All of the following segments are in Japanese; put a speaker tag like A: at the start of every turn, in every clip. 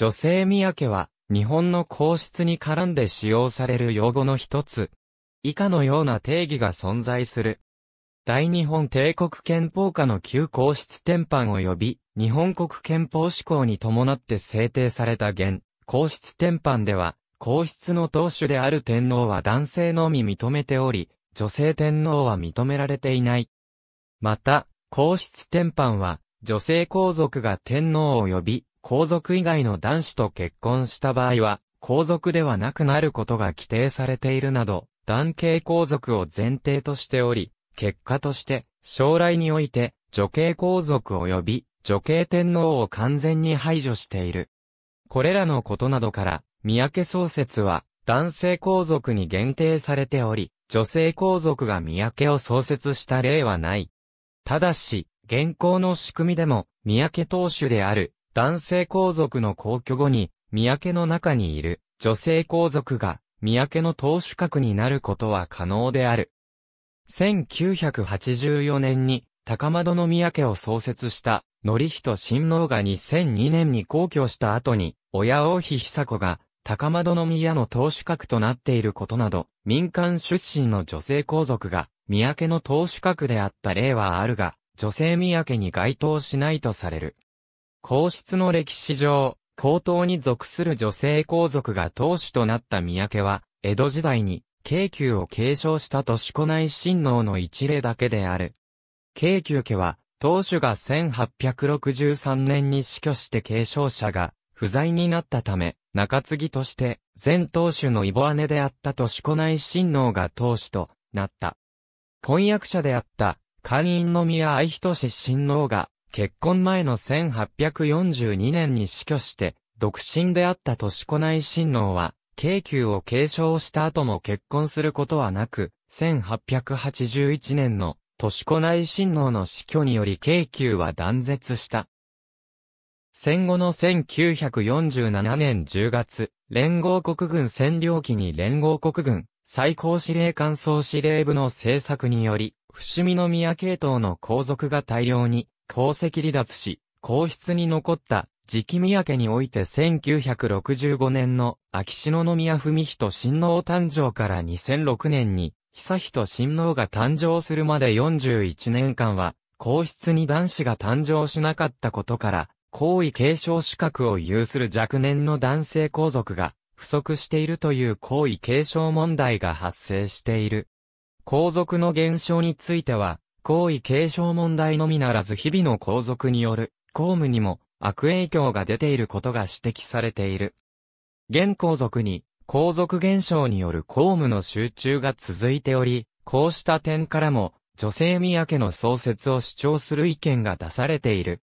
A: 女性三宅は、日本の皇室に絡んで使用される用語の一つ。以下のような定義が存在する。大日本帝国憲法下の旧皇室典範及び、日本国憲法施行に伴って制定された現、皇室典範では、皇室の当主である天皇は男性のみ認めており、女性天皇は認められていない。また、皇室典範は、女性皇族が天皇を呼び皇族以外の男子と結婚した場合は、皇族ではなくなることが規定されているなど、男系皇族を前提としており、結果として、将来において、女系皇族及び、女系天皇を完全に排除している。これらのことなどから、三宅創設は、男性皇族に限定されており、女性皇族が三宅を創設した例はない。ただし、現行の仕組みでも、三宅当主である、男性皇族の皇居後に、三宅の中にいる女性皇族が、三宅の当主格になることは可能である。1984年に、高円宮家を創設した、則人親王が2002年に皇居した後に、親王妃久子が、高円宮の当主格となっていることなど、民間出身の女性皇族が、三宅の当主格であった例はあるが、女性宮家に該当しないとされる。皇室の歴史上、皇統に属する女性皇族が当主となった三宅は、江戸時代に、京急を継承した年子内親王の一例だけである。京急家は、当主が1863年に死去して継承者が不在になったため、中継ぎとして、前当主のイボ姉であった年子内親王が当主となった。婚約者であった、官員の宮愛仁親王が結婚前の1842年に死去して、独身であった都市古内親王は、京急を継承した後も結婚することはなく、1881年の都市古内親王の死去により京急は断絶した。戦後の1947年10月、連合国軍占領期に連合国軍最高司令官総司令部の政策により、伏見宮系統の皇族が大量に皇籍離脱し、皇室に残った時期宮家において1965年の秋篠宮文人親王誕生から2006年に、久人親王が誕生するまで41年間は、皇室に男子が誕生しなかったことから、皇位継承資格を有する若年の男性皇族が不足しているという皇位継承問題が発生している。皇族の減少については、皇位継承問題のみならず日々の皇族による公務にも悪影響が出ていることが指摘されている。現皇族に皇族減少による公務の集中が続いており、こうした点からも女性宮家の創設を主張する意見が出されている。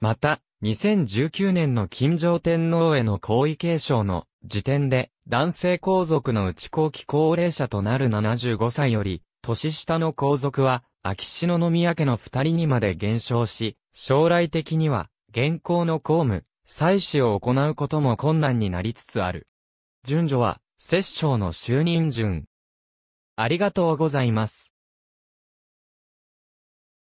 A: また、2019年の金城天皇への皇位継承の時点で、男性皇族の内後期高齢者となる75歳より、年下の皇族は、秋篠宮家の二人にまで減少し、将来的には、現行の公務、祭祀を行うことも困難になりつつある。順序は、摂政の就任順。ありがとうございます。